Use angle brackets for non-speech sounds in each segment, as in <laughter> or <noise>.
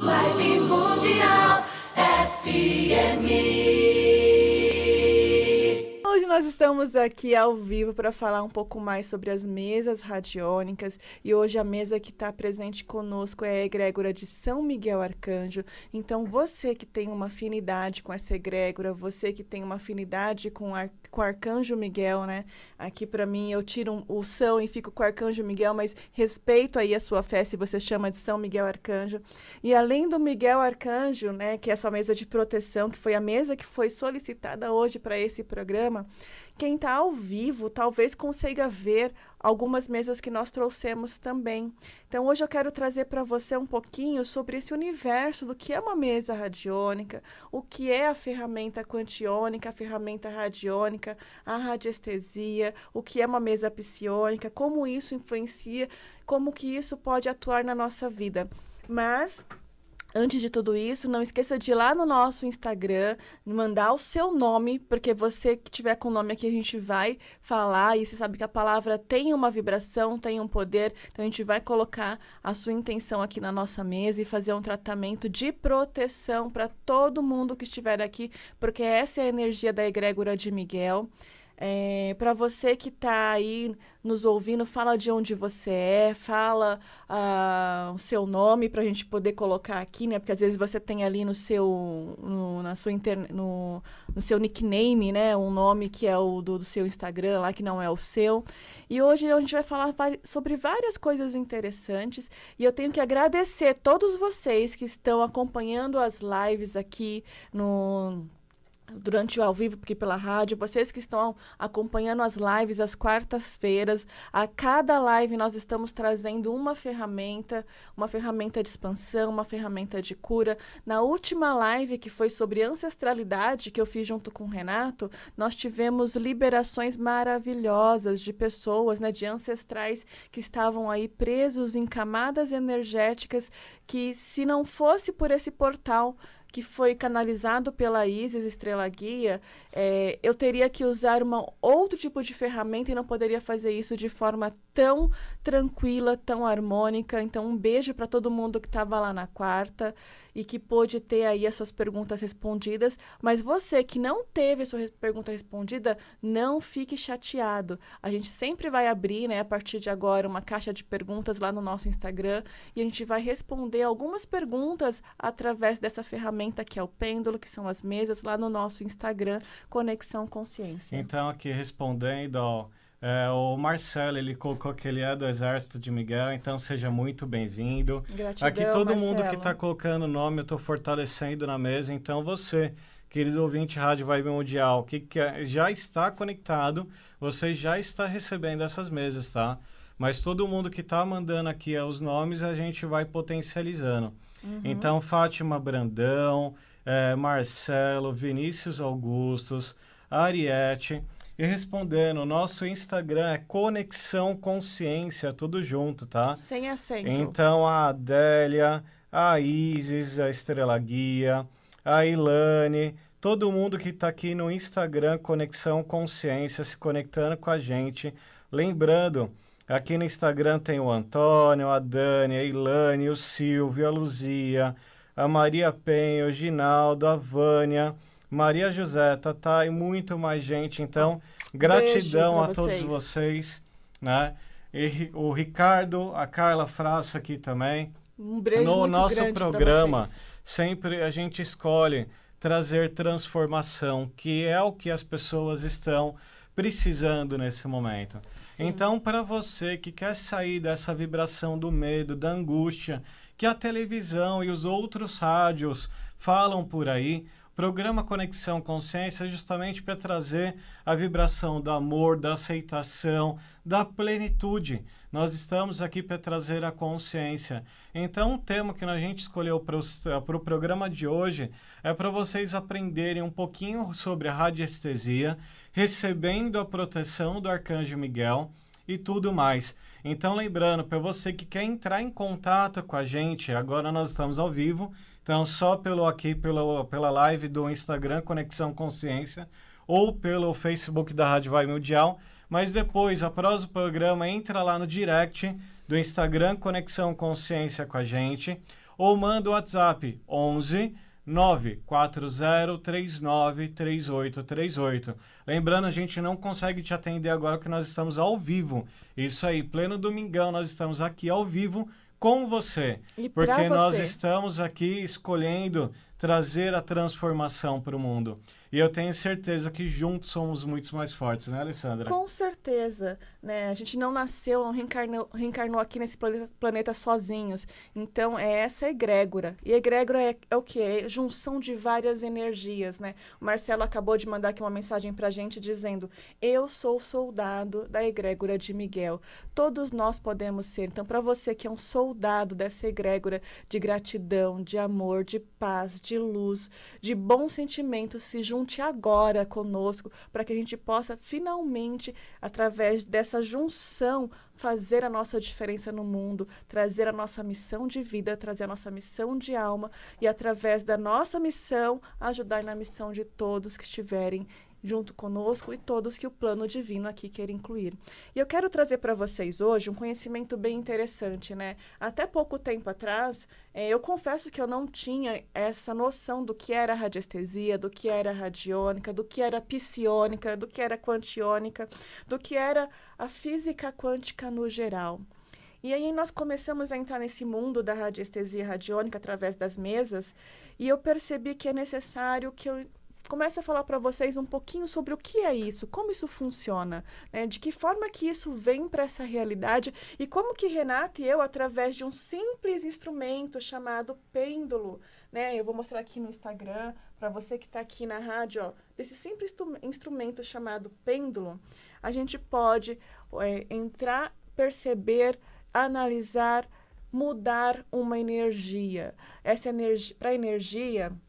Vibe Mundial FM. Nós estamos aqui ao vivo para falar um pouco mais sobre as mesas radiônicas e hoje a mesa que está presente conosco é a egrégora de São Miguel Arcanjo. Então, você que tem uma afinidade com essa egrégora, você que tem uma afinidade com, ar, com o Arcanjo Miguel, né? Aqui para mim eu tiro um, o São e fico com o Arcanjo Miguel, mas respeito aí a sua fé se você chama de São Miguel Arcanjo. E além do Miguel Arcanjo, né, que é essa mesa de proteção, que foi a mesa que foi solicitada hoje para esse programa, quem está ao vivo talvez consiga ver algumas mesas que nós trouxemos também. Então, hoje eu quero trazer para você um pouquinho sobre esse universo do que é uma mesa radiônica, o que é a ferramenta quantiônica, a ferramenta radiônica, a radiestesia, o que é uma mesa psiônica, como isso influencia, como que isso pode atuar na nossa vida. Mas Antes de tudo isso, não esqueça de ir lá no nosso Instagram, mandar o seu nome, porque você que tiver com o nome aqui, a gente vai falar. E você sabe que a palavra tem uma vibração, tem um poder. Então, a gente vai colocar a sua intenção aqui na nossa mesa e fazer um tratamento de proteção para todo mundo que estiver aqui, porque essa é a energia da egrégora de Miguel. É, eh, para você que está aí nos ouvindo, fala de onde você é, fala ah, o seu nome para a gente poder colocar aqui, né? Porque às vezes você tem ali no seu, no, na sua inter, no, no seu nickname, né? Um nome que é o do, do, seu Instagram lá, que não é o seu. E hoje a gente vai falar sobre várias coisas interessantes. E eu tenho que agradecer todos vocês que estão acompanhando as lives aqui no durante o ao vivo aqui pela rádio, vocês que estão acompanhando as lives às quartas-feiras, a cada live nós estamos trazendo uma ferramenta, uma ferramenta de expansão, uma ferramenta de cura. Na última live que foi sobre ancestralidade que eu fiz junto com o Renato, nós tivemos liberações maravilhosas de pessoas, né, de ancestrais que estavam aí presos em camadas energéticas que se não fosse por esse portal que foi canalizado pela Isis Estrela Guia, é, eu teria que usar uma outro tipo de ferramenta e não poderia fazer isso de forma tão tranquila, tão harmônica. Então, um beijo para todo mundo que estava lá na quarta e que pôde ter aí as suas perguntas respondidas. Mas você que não teve a sua pergunta respondida, não fique chateado. A gente sempre vai abrir, né, a partir de agora, uma caixa de perguntas lá no nosso Instagram e a gente vai responder algumas perguntas através dessa ferramenta ferramenta que é o pêndulo, que são as mesas, lá no nosso Instagram, Conexão Consciência. Então, aqui respondendo, ó, é, o Marcelo, ele colocou que ele é do Exército de Miguel, então seja muito bem-vindo. Gratidão, Aqui todo Marcelo. mundo que está colocando o nome, eu estou fortalecendo na mesa, então você, querido ouvinte Rádio Vibe Mundial, que é, já está conectado, você já está recebendo essas mesas, tá? Mas todo mundo que está mandando aqui os nomes, a gente vai potencializando. Uhum. Então, Fátima Brandão, é, Marcelo, Vinícius Augustos, Ariete. E respondendo, nosso Instagram é Conexão Consciência, tudo junto, tá? Sem acento. Então, a Adélia, a Isis, a Estrela Guia, a Ilane, todo mundo que está aqui no Instagram Conexão Consciência se conectando com a gente. Lembrando Aqui no Instagram tem o Antônio, a Dani, a Ilane, o Silvio, a Luzia, a Maria Penha, o Ginaldo, a Vânia, Maria José, tá e muito mais gente. Então, gratidão a todos vocês, né? E o Ricardo, a Carla Fraço aqui também. Um beijo No muito nosso programa, sempre a gente escolhe trazer transformação, que é o que as pessoas estão precisando nesse momento. Sim. Então, para você que quer sair dessa vibração do medo, da angústia, que a televisão e os outros rádios falam por aí, Programa Conexão Consciência é justamente para trazer a vibração do amor, da aceitação, da plenitude. Nós estamos aqui para trazer a consciência. Então, o tema que a gente escolheu para o programa de hoje é para vocês aprenderem um pouquinho sobre a radiestesia, recebendo a proteção do Arcanjo Miguel e tudo mais. Então, lembrando, para você que quer entrar em contato com a gente, agora nós estamos ao vivo então, só pelo aqui, pelo, pela live do Instagram Conexão Consciência ou pelo Facebook da Rádio Vai Mundial. Mas depois, após o programa, entra lá no direct do Instagram Conexão Consciência com a gente ou manda o WhatsApp 11 940393838. Lembrando, a gente não consegue te atender agora que nós estamos ao vivo. Isso aí, pleno domingão, nós estamos aqui ao vivo com você. E porque você. nós estamos aqui escolhendo trazer a transformação para o mundo. E eu tenho certeza que juntos somos muito mais fortes, né, Alessandra? Com certeza. Né? A gente não nasceu, não reencarnou, reencarnou aqui nesse planeta, planeta sozinhos. Então, é essa egrégora. E egrégora é, é o que? É junção de várias energias, né? O Marcelo acabou de mandar aqui uma mensagem para a gente dizendo eu sou soldado da egrégora de Miguel. Todos nós podemos ser. Então, para você que é um soldado dessa egrégora de gratidão, de amor, de paz, de de luz, de bons sentimentos, se junte agora conosco, para que a gente possa finalmente, através dessa junção, fazer a nossa diferença no mundo, trazer a nossa missão de vida, trazer a nossa missão de alma e, através da nossa missão, ajudar na missão de todos que estiverem junto conosco e todos que o plano divino aqui quer incluir. E eu quero trazer para vocês hoje um conhecimento bem interessante, né? Até pouco tempo atrás, eh, eu confesso que eu não tinha essa noção do que era radiestesia, do que era radiônica, do que era psiônica, do que era quantiônica, do que era a física quântica no geral. E aí nós começamos a entrar nesse mundo da radiestesia radiônica através das mesas, e eu percebi que é necessário que eu começa a falar para vocês um pouquinho sobre o que é isso, como isso funciona, né? de que forma que isso vem para essa realidade e como que Renata e eu, através de um simples instrumento chamado pêndulo, né? eu vou mostrar aqui no Instagram, para você que está aqui na rádio, ó, desse simples instrumento chamado pêndulo, a gente pode é, entrar, perceber, analisar, mudar uma energia. Essa energia, para energia, energia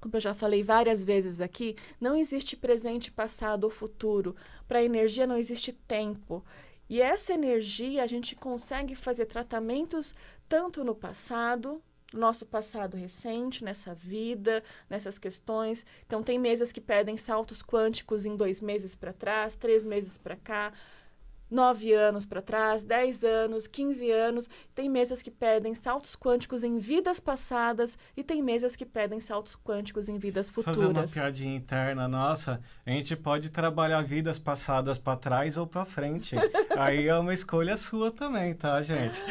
como eu já falei várias vezes aqui, não existe presente, passado ou futuro. Para a energia não existe tempo. E essa energia a gente consegue fazer tratamentos tanto no passado, nosso passado recente, nessa vida, nessas questões. Então, tem mesas que pedem saltos quânticos em dois meses para trás, três meses para cá. 9 anos para trás, 10 anos, 15 anos. Tem mesas que pedem saltos quânticos em vidas passadas e tem mesas que pedem saltos quânticos em vidas futuras. Fazer uma piadinha interna nossa, a gente pode trabalhar vidas passadas para trás ou para frente. <laughs> aí é uma escolha sua também, tá, gente?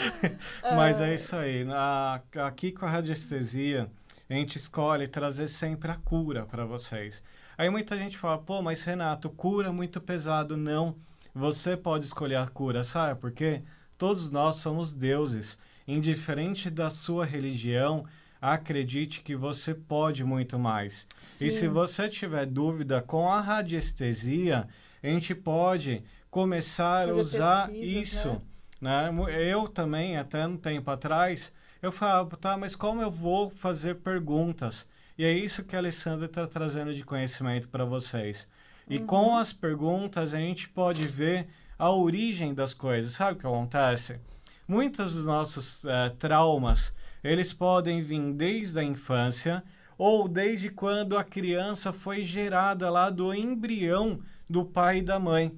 Ah. Mas é isso aí. Na, aqui com a radiestesia, a gente escolhe trazer sempre a cura para vocês. Aí muita gente fala, pô, mas Renato, cura muito pesado. Não. Você pode escolher a cura, sabe por quê? Todos nós somos deuses. Indiferente da sua religião, acredite que você pode muito mais. Sim. E se você tiver dúvida com a radiestesia, a gente pode começar Fazer a usar né? isso. Né? né? Eu também, até um tempo atrás, eu falava, tá, mas como eu vou fazer perguntas? E é isso que a Alessandra está trazendo de conhecimento para vocês. E uhum. com as perguntas a gente pode ver a origem das coisas. Sabe o que acontece? Muitos dos nossos uh, traumas, eles podem vir desde a infância ou desde quando a criança foi gerada lá do embrião do pai e da mãe.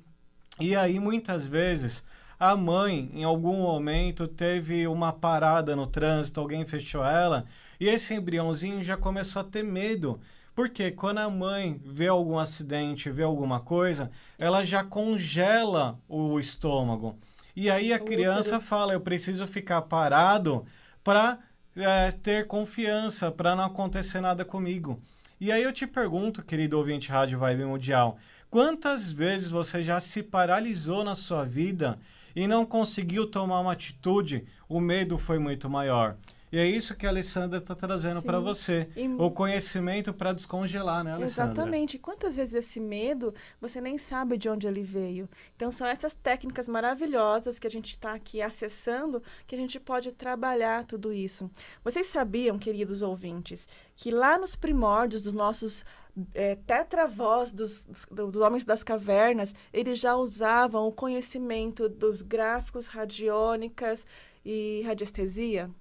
E aí muitas vezes a mãe em algum momento teve uma parada no trânsito, alguém fechou ela, e esse embriãozinho já começou a ter medo porque quando a mãe vê algum acidente, vê alguma coisa, ela já congela o estômago. E aí a criança né? fala: eu preciso ficar parado para é, eh, ter confiança, para não acontecer nada comigo. E aí eu te pergunto, querido ouvinte Rádio Vibe Mundial, quantas vezes você já se paralisou na sua vida e não conseguiu tomar uma atitude? O medo foi muito maior. E é isso que a Alessandra está trazendo para você. E... O conhecimento para descongelar, né, Alessandra? Exatamente. Quantas vezes esse medo você nem sabe de onde ele veio? Então, são essas técnicas maravilhosas que a gente está aqui acessando que a gente pode trabalhar tudo isso. Vocês sabiam, queridos ouvintes, que lá nos primórdios dos nossos é, tetravós dos, dos, dos homens das cavernas, eles já usavam o conhecimento dos gráficos, radiônicas e radiestesia?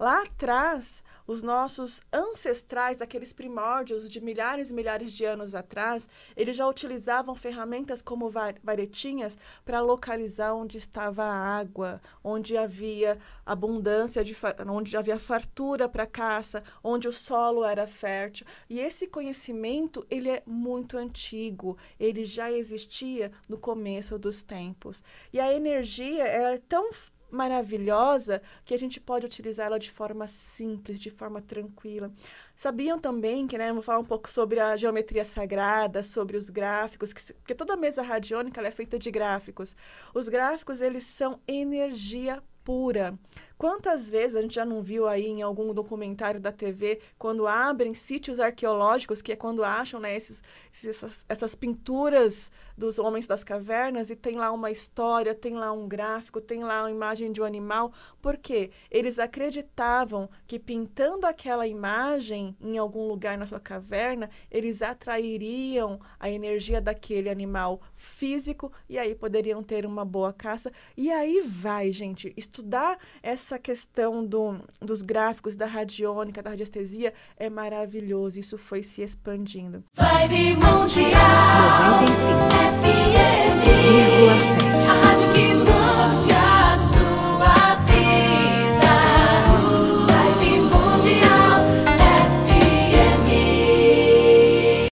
Lá atrás, os nossos ancestrais, aqueles primórdios de milhares e milhares de anos atrás, eles já utilizavam ferramentas como varetinhas para localizar onde estava a água, onde havia abundância, de, onde havia fartura para caça, onde o solo era fértil. E esse conhecimento, ele é muito antigo, ele já existia no começo dos tempos. E a energia, ela é tão maravilhosa que a gente pode utilizar ela de forma simples, de forma tranquila. Sabiam também que, né, vou falar um pouco sobre a geometria sagrada, sobre os gráficos, que, porque toda mesa radiônica é feita de gráficos. Os gráficos, eles são energia pura. Quantas vezes a gente já não viu aí em algum documentário da TV, quando abrem sítios arqueológicos, que é quando acham né, esses, essas, essas pinturas dos homens das cavernas, e tem lá uma história, tem lá um gráfico, tem lá uma imagem de um animal, porque eles acreditavam que pintando aquela imagem em algum lugar na sua caverna, eles atrairiam a energia daquele animal físico e aí poderiam ter uma boa caça. E aí vai, gente, estudar essa essa questão do, dos gráficos da radiônica, da radiestesia, é maravilhoso. Isso foi se expandindo. Vibe Mundial 95 FM A rádio que